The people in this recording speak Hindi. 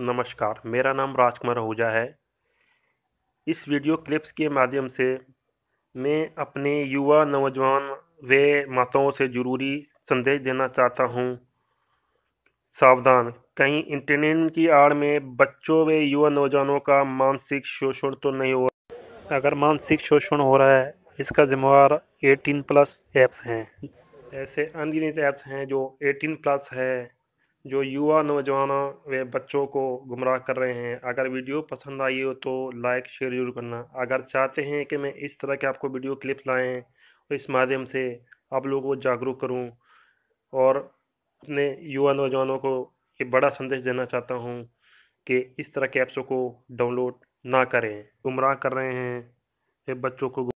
नमस्कार मेरा नाम राजकुमार आहूजा है इस वीडियो क्लिप्स के माध्यम से मैं अपने युवा नौजवान व माताओं से ज़रूरी संदेश देना चाहता हूँ सावधान कहीं इंटरनेट की आड़ में बच्चों व युवा नौजवानों का मानसिक शोषण तो नहीं हो अगर मानसिक शोषण हो रहा है इसका जिम्मेवार 18 प्लस ऐप्स हैं ऐसे अनगिनत ऐप्स हैं जो 18 प्लस है जो युवा नौजवान वे बच्चों को गुमराह कर रहे हैं अगर वीडियो पसंद आई हो तो लाइक शेयर जरूर करना अगर चाहते हैं कि मैं इस तरह के आपको वीडियो क्लिप लाएँ और तो इस माध्यम से आप लोगों को जागरूक करूं और अपने युवा नौजवानों को ये बड़ा संदेश देना चाहता हूं कि इस तरह के ऐप्सों को डाउनलोड ना करें गुमराह कर रहे हैं वे बच्चों को